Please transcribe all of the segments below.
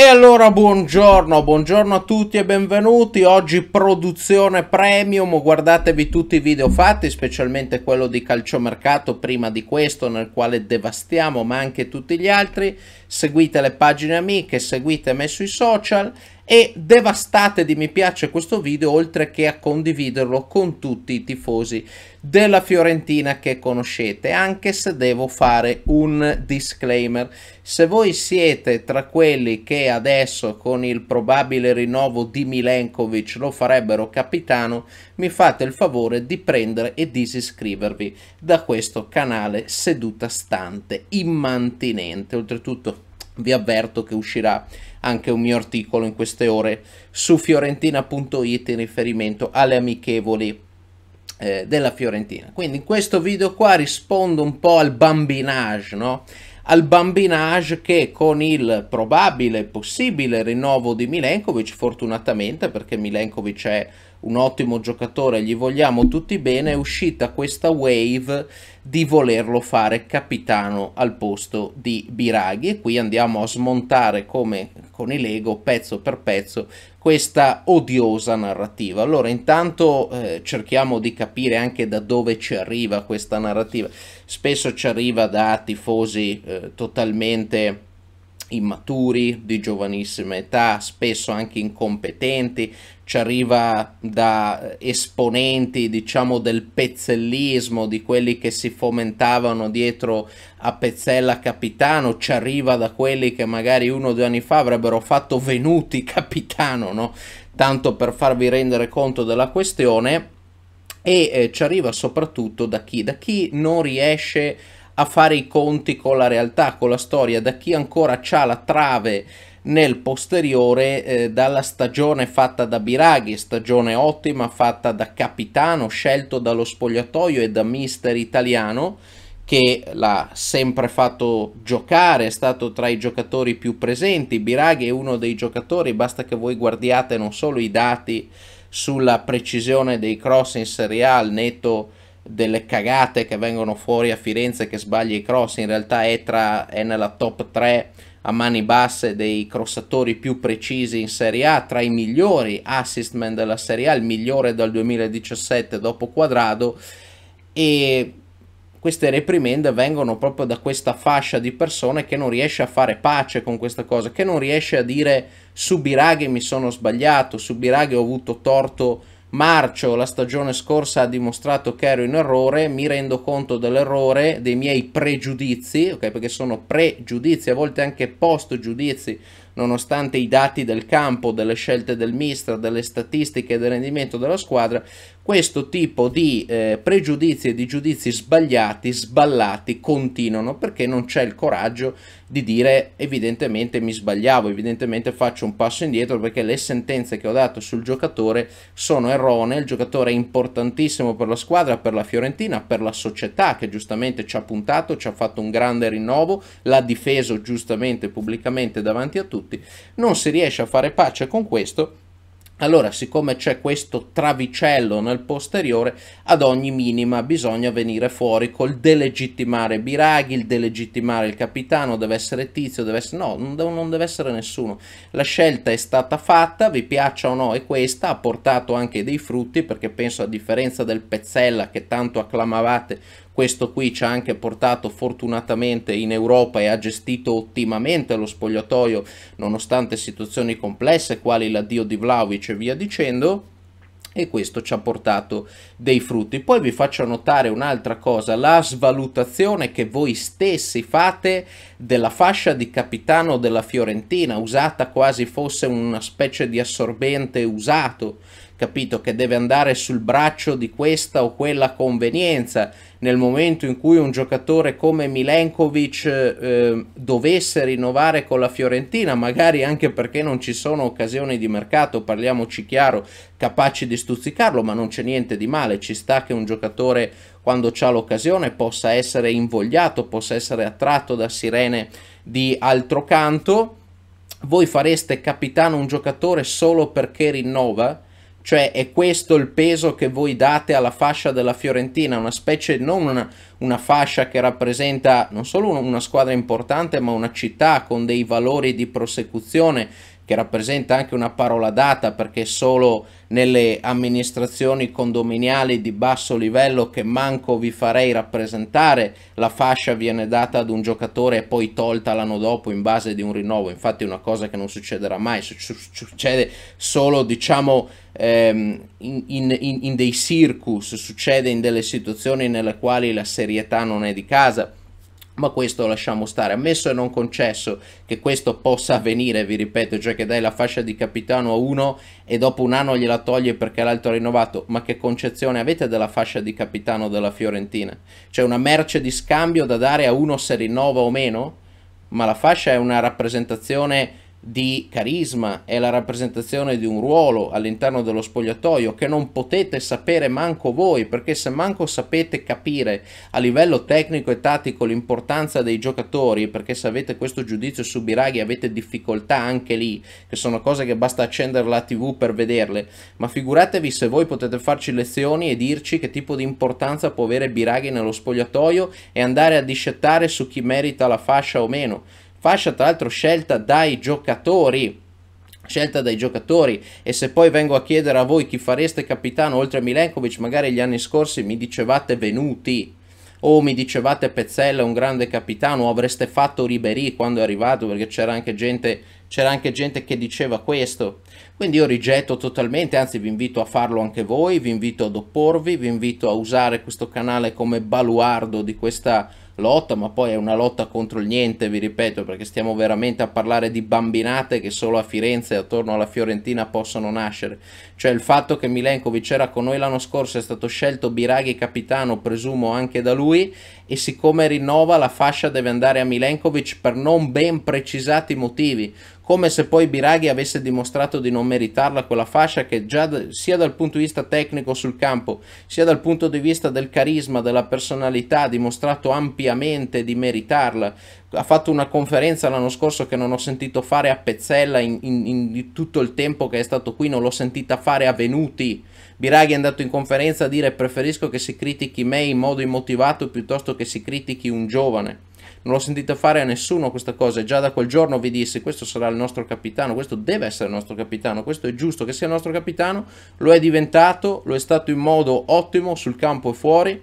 E allora buongiorno, buongiorno a tutti e benvenuti, oggi produzione premium, guardatevi tutti i video fatti, specialmente quello di calciomercato prima di questo nel quale devastiamo ma anche tutti gli altri seguite le pagine amiche, seguite me sui social e devastate di mi piace questo video oltre che a condividerlo con tutti i tifosi della Fiorentina che conoscete, anche se devo fare un disclaimer. Se voi siete tra quelli che adesso con il probabile rinnovo di Milenkovic lo farebbero capitano, mi fate il favore di prendere e disiscrivervi da questo canale seduta stante, immantinente. Oltretutto vi avverto che uscirà anche un mio articolo in queste ore su fiorentina.it in riferimento alle amichevoli eh, della Fiorentina. Quindi in questo video qua rispondo un po' al bambinage, no? al bambinage che con il probabile, possibile rinnovo di Milenkovic, fortunatamente perché Milenkovic è un ottimo giocatore, gli vogliamo tutti bene, è uscita questa wave di volerlo fare capitano al posto di Biraghi e qui andiamo a smontare come con i Lego pezzo per pezzo questa odiosa narrativa. Allora intanto eh, cerchiamo di capire anche da dove ci arriva questa narrativa. Spesso ci arriva da tifosi eh, totalmente immaturi, di giovanissima età, spesso anche incompetenti, ci arriva da esponenti diciamo del pezzellismo, di quelli che si fomentavano dietro a Pezzella Capitano, ci arriva da quelli che magari uno o due anni fa avrebbero fatto venuti Capitano, no? tanto per farvi rendere conto della questione, e eh, ci arriva soprattutto da chi? Da chi non riesce a a fare i conti con la realtà, con la storia, da chi ancora ha la trave nel posteriore eh, dalla stagione fatta da Biraghi, stagione ottima fatta da capitano scelto dallo spogliatoio e da mister italiano che l'ha sempre fatto giocare, è stato tra i giocatori più presenti, Biraghi è uno dei giocatori, basta che voi guardiate non solo i dati sulla precisione dei cross in Serie A al netto delle cagate che vengono fuori a Firenze che sbaglia i cross, in realtà è, tra, è nella top 3 a mani basse dei crossatori più precisi in Serie A, tra i migliori assist della Serie A, il migliore dal 2017 dopo Quadrado e queste reprimende vengono proprio da questa fascia di persone che non riesce a fare pace con questa cosa, che non riesce a dire su Biraghi mi sono sbagliato, su Biraghi ho avuto torto Marcio la stagione scorsa ha dimostrato che ero in errore, mi rendo conto dell'errore, dei miei pregiudizi, ok perché sono pregiudizi, a volte anche post giudizi, nonostante i dati del campo, delle scelte del mister, delle statistiche del rendimento della squadra, questo tipo di eh, pregiudizi e di giudizi sbagliati, sballati, continuano perché non c'è il coraggio di dire evidentemente mi sbagliavo, evidentemente faccio un passo indietro perché le sentenze che ho dato sul giocatore sono erronee, il giocatore è importantissimo per la squadra, per la Fiorentina, per la società che giustamente ci ha puntato, ci ha fatto un grande rinnovo, l'ha difeso giustamente pubblicamente davanti a tutti, non si riesce a fare pace con questo allora, siccome c'è questo travicello nel posteriore, ad ogni minima bisogna venire fuori col delegittimare Biraghi, il delegittimare il capitano, deve essere Tizio, deve essere... no, non deve, non deve essere nessuno. La scelta è stata fatta, vi piaccia o no è questa, ha portato anche dei frutti, perché penso a differenza del Pezzella che tanto acclamavate questo qui ci ha anche portato fortunatamente in Europa e ha gestito ottimamente lo spogliatoio nonostante situazioni complesse quali l'addio di Vlaovic e via dicendo e questo ci ha portato dei frutti. Poi vi faccio notare un'altra cosa, la svalutazione che voi stessi fate della fascia di capitano della Fiorentina, usata quasi fosse una specie di assorbente usato capito? Che deve andare sul braccio di questa o quella convenienza. Nel momento in cui un giocatore come Milenkovic eh, dovesse rinnovare con la Fiorentina, magari anche perché non ci sono occasioni di mercato, parliamoci chiaro, capaci di stuzzicarlo, ma non c'è niente di male, ci sta che un giocatore quando ha l'occasione possa essere invogliato, possa essere attratto da sirene di altro canto. Voi fareste capitano un giocatore solo perché rinnova? Cioè è questo il peso che voi date alla fascia della Fiorentina, una specie, non una, una fascia che rappresenta non solo una squadra importante ma una città con dei valori di prosecuzione che rappresenta anche una parola data perché solo nelle amministrazioni condominiali di basso livello che manco vi farei rappresentare la fascia viene data ad un giocatore e poi tolta l'anno dopo in base di un rinnovo infatti è una cosa che non succederà mai succede solo diciamo ehm, in, in, in dei circus succede in delle situazioni nelle quali la serietà non è di casa ma questo lasciamo stare. Ammesso e non concesso che questo possa avvenire, vi ripeto, cioè che dai la fascia di capitano a uno e dopo un anno gliela toglie perché l'altro ha rinnovato, ma che concezione avete della fascia di capitano della Fiorentina? Cioè una merce di scambio da dare a uno se rinnova o meno? Ma la fascia è una rappresentazione di carisma, è la rappresentazione di un ruolo all'interno dello spogliatoio che non potete sapere manco voi, perché se manco sapete capire a livello tecnico e tattico l'importanza dei giocatori, perché se avete questo giudizio su Biraghi avete difficoltà anche lì, che sono cose che basta accendere la TV per vederle, ma figuratevi se voi potete farci lezioni e dirci che tipo di importanza può avere Biraghi nello spogliatoio e andare a discettare su chi merita la fascia o meno fascia tra l'altro scelta dai giocatori scelta dai giocatori e se poi vengo a chiedere a voi chi fareste capitano oltre a Milenkovic magari gli anni scorsi mi dicevate venuti o mi dicevate Pezzella un grande capitano o avreste fatto Ribery quando è arrivato perché c'era anche, anche gente che diceva questo quindi io rigetto totalmente anzi vi invito a farlo anche voi vi invito ad opporvi vi invito a usare questo canale come baluardo di questa lotta, ma poi è una lotta contro il niente, vi ripeto, perché stiamo veramente a parlare di bambinate che solo a Firenze e attorno alla Fiorentina possono nascere. Cioè il fatto che Milenkovic era con noi l'anno scorso, è stato scelto Biraghi capitano, presumo anche da lui, e siccome rinnova la fascia deve andare a Milenkovic per non ben precisati motivi, come se poi Biraghi avesse dimostrato di non meritarla quella fascia che già sia dal punto di vista tecnico sul campo, sia dal punto di vista del carisma, della personalità, ha dimostrato ampiamente di meritarla. Ha fatto una conferenza l'anno scorso che non ho sentito fare a Pezzella in, in, in tutto il tempo che è stato qui, non l'ho sentita fare a Venuti. Biraghi è andato in conferenza a dire preferisco che si critichi me in modo immotivato piuttosto che si critichi un giovane. Non l'ho sentito fare a nessuno questa cosa già da quel giorno vi dissi questo sarà il nostro capitano, questo deve essere il nostro capitano, questo è giusto che sia il nostro capitano, lo è diventato, lo è stato in modo ottimo sul campo e fuori.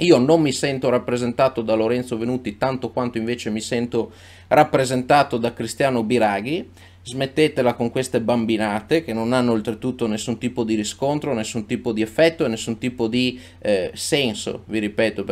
Io non mi sento rappresentato da Lorenzo Venuti tanto quanto invece mi sento rappresentato da Cristiano Biraghi smettetela con queste bambinate che non hanno oltretutto nessun tipo di riscontro, nessun tipo di effetto e nessun tipo di eh, senso, vi ripeto.